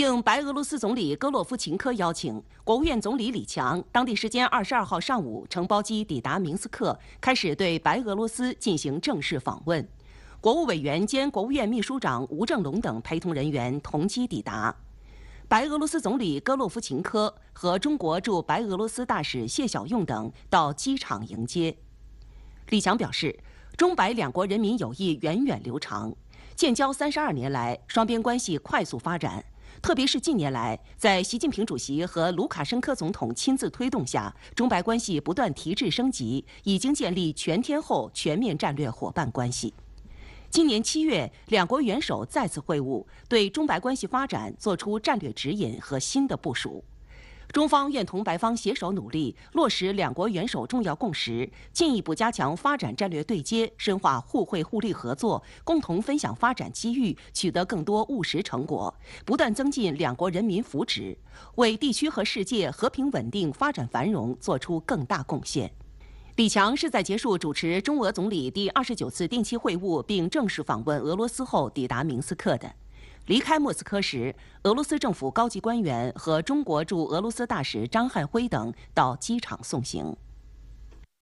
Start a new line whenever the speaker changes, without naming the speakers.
应白俄罗斯总理戈洛夫琴科邀请，国务院总理李强当地时间二十二号上午乘包机抵达明斯克，开始对白俄罗斯进行正式访问。国务委员兼国务院秘书长吴政龙等陪同人员同机抵达。白俄罗斯总理戈洛夫琴科和中国驻白俄罗斯大使谢小用等到机场迎接。李强表示，中白两国人民友谊源远流长，建交三十二年来，双边关系快速发展。特别是近年来，在习近平主席和卢卡申科总统亲自推动下，中白关系不断提质升级，已经建立全天候、全面战略伙伴关系。今年七月，两国元首再次会晤，对中白关系发展作出战略指引和新的部署。中方愿同白方携手努力，落实两国元首重要共识，进一步加强发展战略对接，深化互惠互利合作，共同分享发展机遇，取得更多务实成果，不断增进两国人民福祉，为地区和世界和平稳定发展繁荣作出更大贡献。李强是在结束主持中俄总理第二十九次定期会晤并正式访问俄罗斯后抵达明斯克的。离开莫斯科时，俄罗斯政府高级官员和中国驻俄罗斯大使张汉辉等到机场送行。